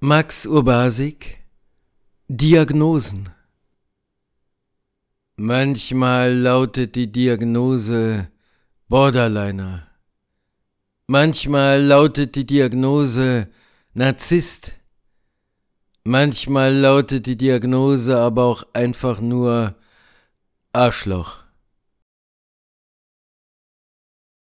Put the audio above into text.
Max Urbasik Diagnosen Manchmal lautet die Diagnose Borderliner. Manchmal lautet die Diagnose Narzisst. Manchmal lautet die Diagnose aber auch einfach nur Arschloch.